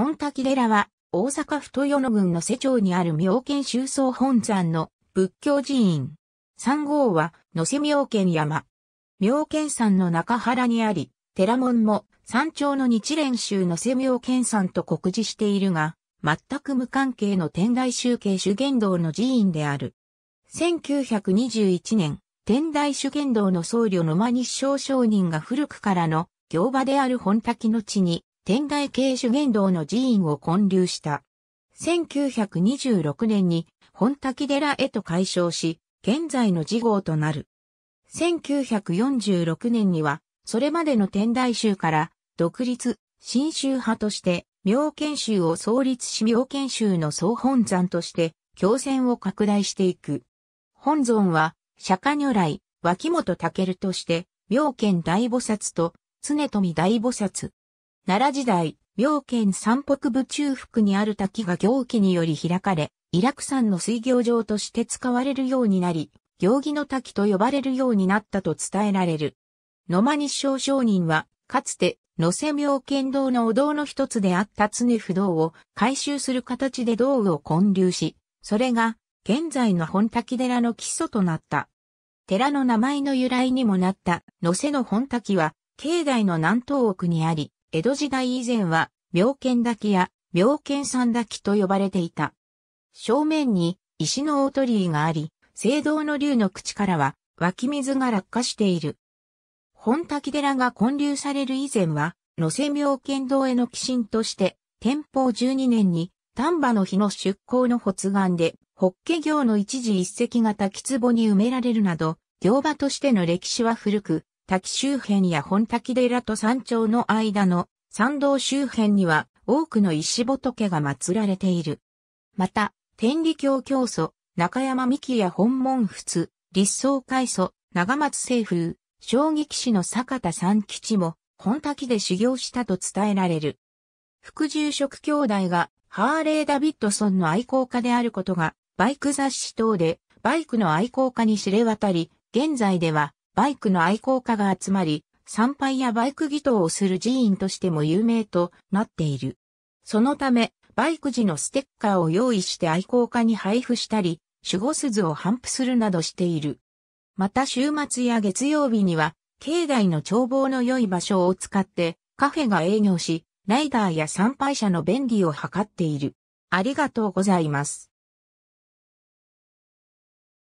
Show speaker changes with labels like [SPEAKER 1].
[SPEAKER 1] 本滝寺は、大阪府豊野郡の瀬町にある妙見修僧本山の仏教寺院。三号は、野瀬妙見山。妙見山の中原にあり、寺門も山頂の日蓮宗の瀬妙見山と告示しているが、全く無関係の天台宗系主言道の寺院である。1921年、天台主言道の僧侶の間日照商人が古くからの行場である本滝の地に天台系主言道の寺院を建立した。1926年に本滝寺へと改称し、現在の寺号となる。1946年には、それまでの天台宗から独立、新宗派として、妙見宗を創立し妙見宗の総本山として、共戦を拡大していく。本尊は、釈迦如来、脇本武として、妙見大菩薩と、常富大菩薩、奈良時代、妙見山北部中腹にある滝が行基により開かれ、イラク山の水行場として使われるようになり、行儀の滝と呼ばれるようになったと伝えられる。野間日照商人は、かつて、野瀬妙見堂のお堂の一つであった常不動を回収する形で道具を建立し、それが、現在の本滝寺の基礎となった。寺の名前の由来にもなった、野瀬の本滝は、境内の南東奥にあり、江戸時代以前は、妙見滝や妙見山滝と呼ばれていた。正面に石の大鳥居があり、聖堂の竜の口からは湧き水が落下している。本滝寺が建立される以前は、野瀬妙見堂への寄進として、天保12年に丹波の日の出港の発願で、ホッケの一時一石が滝壺に埋められるなど、行場としての歴史は古く、滝周辺や本滝寺と山頂の間の山道周辺には多くの石仏が祀られている。また、天理教教祖、中山幹や本門仏、立宗海祖、長松清風、将棋棋士の坂田三吉も、本滝で修行したと伝えられる。副住職兄弟がハーレー・ダビッドソンの愛好家であることが、バイク雑誌等でバイクの愛好家に知れ渡り、現在ではバイクの愛好家が集まり、参拝やバイク祈祷をする寺院としても有名となっている。そのため、バイク時のステッカーを用意して愛好家に配布したり、守護鈴を頒布するなどしている。また週末や月曜日には、境内の眺望の良い場所を使ってカフェが営業し、ライダーや参拝者の便利を図っている。ありがとうございます。